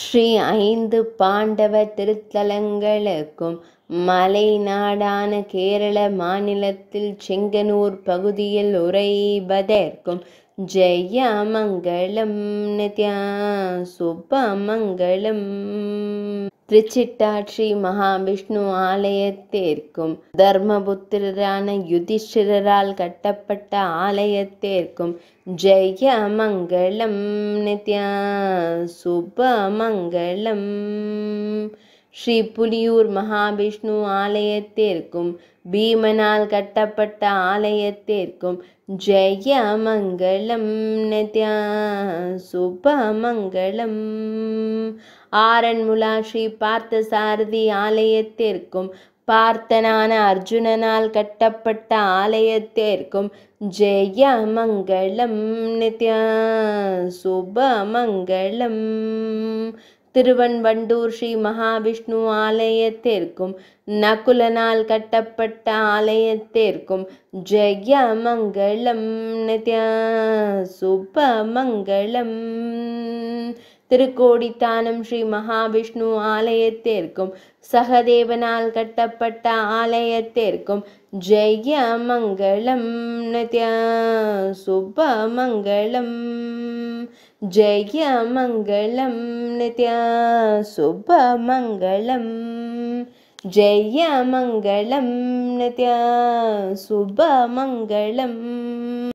ஸ்ரீ ஐந்து பாண்டவ திருத்தலங்களுக்கும் மலை நாடான கேரள மாநிலத்தில் செங்கனூர் பகுதியில் உரைபதற்கும் ஜெயமங்கலம் நித்யா சுபமங்கலம் திருச்சிட்டாட்சி மகாவிஷ்ணு ஆலயத்திற்கும் தர்மபுத்திரரான யுதிஷ்டிரரால் கட்டப்பட்ட ஆலயத்திற்கும் ஜெய மங்களம் நித்யா சுப மங்களம் ஸ்ரீ புலியூர் மகாவிஷ்ணு ஆலயத்திற்கும் பீமனால் கட்டப்பட்ட ஆலயத்திற்கும் ஜெயமங்கலம் நத்யா சுபமங்கலம் ஆரண்முலா ஸ்ரீ பார்த்தசாரதி ஆலயத்திற்கும் பார்த்தனான அர்ஜுனனால் கட்டப்பட்ட ஆலயத்திற்கும் ஜெய மங்களம் நித்யா சுபமங்கலம் திருவன்வண்டூர் ஸ்ரீ மகாவிஷ்ணு ஆலயத்திற்கும் நகுலனால் கட்டப்பட்ட ஆலயத்திற்கும் ஜெய மங்களம் சுப மங்களம் திருக்கோடித்தானம் ஸ்ரீ மகாவிஷ்ணு ஆலயத்திற்கும் சகதேவனால் கட்டப்பட்ட ஆலயத்திற்கும் ஜெய மங்களம் சுப மங்களம் जयमङ्गलं नित्या शुभमङ्गलं जयमङ्गलं नित्या शुभमङ्गलम्